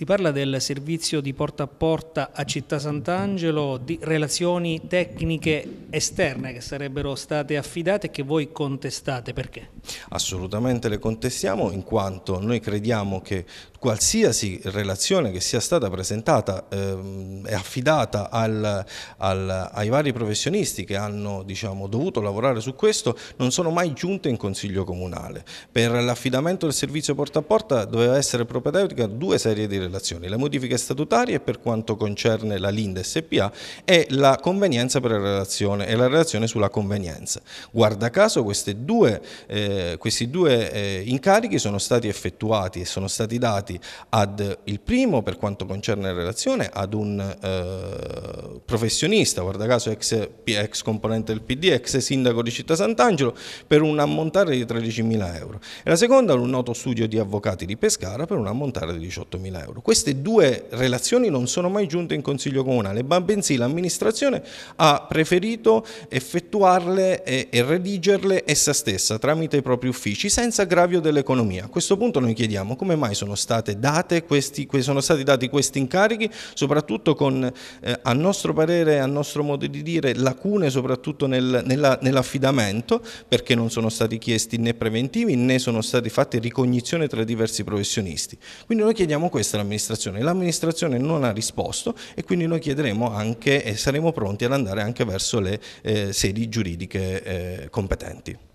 Si parla del servizio di porta a porta a Città Sant'Angelo, di relazioni tecniche esterne che sarebbero state affidate e che voi contestate, perché? Assolutamente le contestiamo in quanto noi crediamo che qualsiasi relazione che sia stata presentata ehm, e affidata al, al, ai vari professionisti che hanno diciamo, dovuto lavorare su questo non sono mai giunte in Consiglio Comunale. Per l'affidamento del servizio porta a porta doveva essere propedeutica due serie di relazioni, le modifiche statutarie per quanto concerne la Linda SPA e la convenienza per la relazione relazione e la relazione sulla convenienza. Guarda caso due, eh, questi due eh, incarichi sono stati effettuati e sono stati dati ad il primo per quanto concerne la relazione ad un eh, professionista, guarda caso ex, ex, componente del PD, ex sindaco di Città Sant'Angelo per un ammontare di 13.000 euro e la seconda ad un noto studio di avvocati di Pescara per un ammontare di 18.000 euro. Queste due relazioni non sono mai giunte in Consiglio Comunale, ma bensì l'amministrazione ha preferito compito, effettuarle e, e redigerle essa stessa tramite i propri uffici senza aggravio dell'economia. A questo punto noi chiediamo come mai sono, questi, sono stati dati questi incarichi, soprattutto con, eh, a nostro parere, a nostro modo di dire, lacune soprattutto nel, nella, nell'affidamento, perché non sono stati chiesti né preventivi né sono stati fatti ricognizioni tra i diversi professionisti. Quindi noi chiediamo questo all'amministrazione, l'amministrazione non ha risposto e quindi noi chiederemo anche e saremo pronti ad andare anche verso le eh, sedi giuridiche eh, competenti.